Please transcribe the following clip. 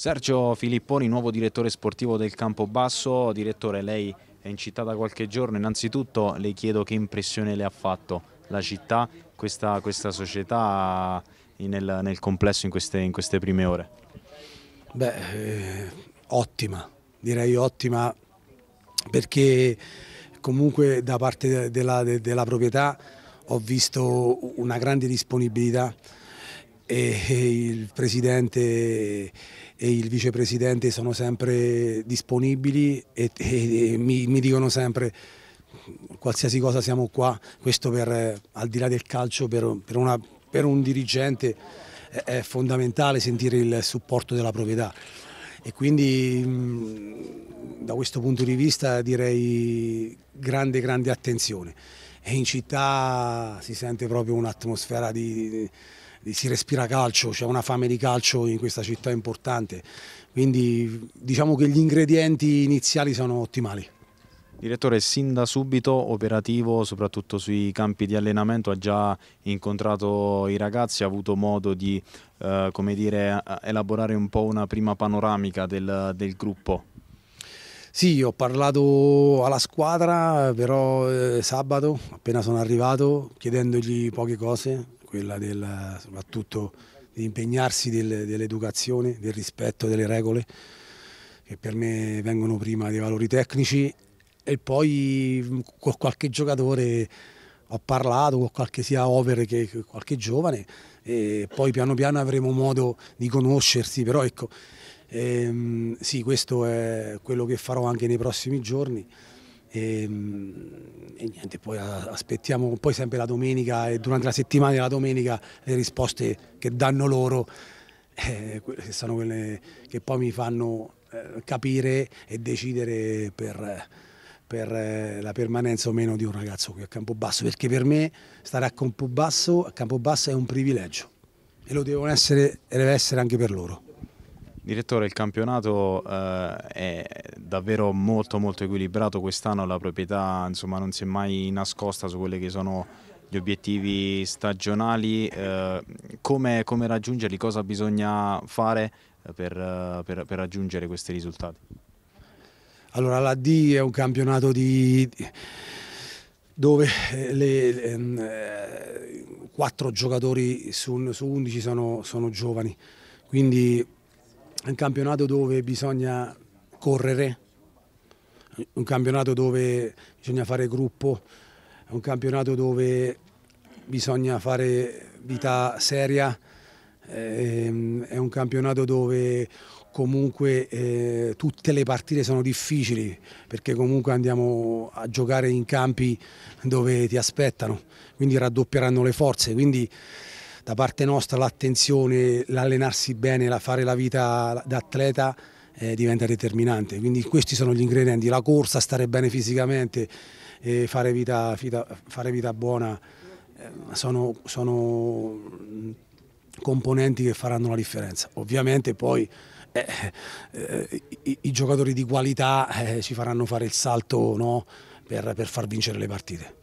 Sergio Filipponi, nuovo direttore sportivo del Campobasso. Direttore, lei è in città da qualche giorno. Innanzitutto le chiedo che impressione le ha fatto la città, questa, questa società eh, nel, nel complesso in queste, in queste, prime ore. Beh, eh, ottima, direi ottima perché comunque da parte della, della proprietà ho visto una grande disponibilità e, e il presidente e il vicepresidente sono sempre disponibili e, e mi, mi dicono sempre qualsiasi cosa siamo qua, questo per, al di là del calcio per, per, una, per un dirigente è, è, fondamentale sentire il supporto della proprietà e quindi da questo punto di vista direi grande grande attenzione e in città si sente proprio un'atmosfera di, si respira calcio, c'è una fame di calcio in questa città importante, quindi diciamo che gli ingredienti iniziali sono ottimali. Direttore, sin da subito operativo, soprattutto sui campi di allenamento, ha già incontrato i ragazzi, ha avuto modo di eh, dire, eh, elaborare un po' una prima panoramica del, del gruppo? Sì, ho parlato alla squadra, però eh, sabato, appena sono arrivato, chiedendogli poche cose, quella del, soprattutto di impegnarsi del, dell'educazione, del rispetto delle regole, che per me vengono prima dei valori tecnici, e poi mm, con qualche giocatore ho parlato, con qualche sia over che qualche giovane, e poi piano piano avremo modo di conoscersi, però ecco e, ehm, sì, questo è quello che farò anche nei prossimi giorni. E, ehm, e niente, poi aspettiamo poi sempre la domenica e durante la settimana della domenica le risposte che danno loro, eh, che sono quelle che poi mi fanno eh, capire e decidere per, per eh, la permanenza o meno di un ragazzo qui a Campobasso, perché per me stare a Campobasso, a Campobasso è un privilegio e lo devono essere, deve essere anche per loro. Direttore, il campionato eh, è davvero molto molto equilibrato quest'anno, la proprietà insomma, non si è mai nascosta su quelli che sono gli obiettivi stagionali, eh, come, come, raggiungerli, cosa bisogna fare eh, per, eh, per, per raggiungere questi risultati? Allora la D è un campionato di dove eh, le, mm, ehm, 4 giocatori su, 11 sono, sono giovani, quindi un campionato dove bisogna correre, un campionato dove bisogna fare gruppo, un campionato dove bisogna fare vita seria, ehm, è un campionato dove comunque eh, tutte le partite sono difficili perché comunque andiamo a giocare in campi dove ti aspettano, quindi raddoppieranno le forze, quindi da parte nostra l'attenzione, l'allenarsi bene, la fare la vita da atleta eh, diventa determinante, quindi questi sono gli ingredienti, la corsa, stare bene fisicamente, eh, fare, vita, vita, fare, vita, buona, eh, sono, sono, componenti che faranno la differenza. Ovviamente poi eh, eh, i, i, giocatori di qualità eh, ci faranno fare il salto no, per, per far vincere le partite.